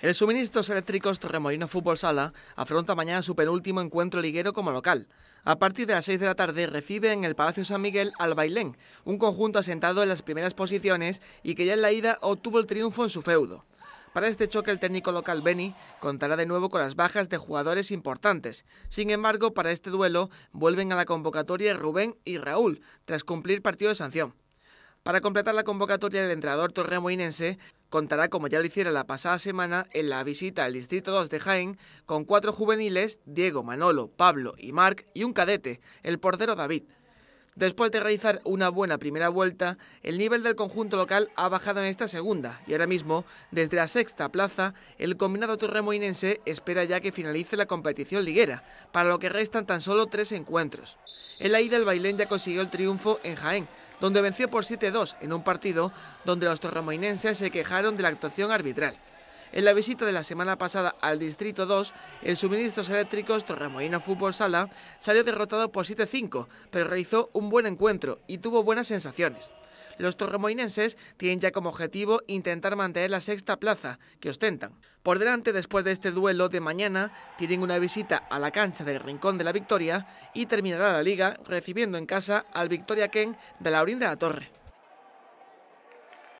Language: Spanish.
El Suministros Eléctricos Torremolino Fútbol Sala afronta mañana su penúltimo encuentro liguero como local. A partir de las 6 de la tarde recibe en el Palacio San Miguel al Bailén, un conjunto asentado en las primeras posiciones y que ya en la ida obtuvo el triunfo en su feudo. Para este choque el técnico local Beni contará de nuevo con las bajas de jugadores importantes. Sin embargo, para este duelo vuelven a la convocatoria Rubén y Raúl, tras cumplir partido de sanción. Para completar la convocatoria del entrenador torremolinense contará, como ya lo hiciera la pasada semana, en la visita al Distrito 2 de Jaén, con cuatro juveniles, Diego, Manolo, Pablo y Marc, y un cadete, el portero David. Después de realizar una buena primera vuelta, el nivel del conjunto local ha bajado en esta segunda y ahora mismo, desde la sexta plaza, el combinado torremoinense espera ya que finalice la competición liguera, para lo que restan tan solo tres encuentros. El la ida el Bailén ya consiguió el triunfo en Jaén, donde venció por 7-2 en un partido donde los torremoinenses se quejaron de la actuación arbitral. En la visita de la semana pasada al Distrito 2, el suministros eléctricos Torremoína Fútbol Sala salió derrotado por 7-5, pero realizó un buen encuentro y tuvo buenas sensaciones. Los torremoinenses tienen ya como objetivo intentar mantener la sexta plaza que ostentan. Por delante, después de este duelo de mañana, tienen una visita a la cancha del Rincón de la Victoria y terminará la liga recibiendo en casa al Victoria Ken de Laurín de la Torre.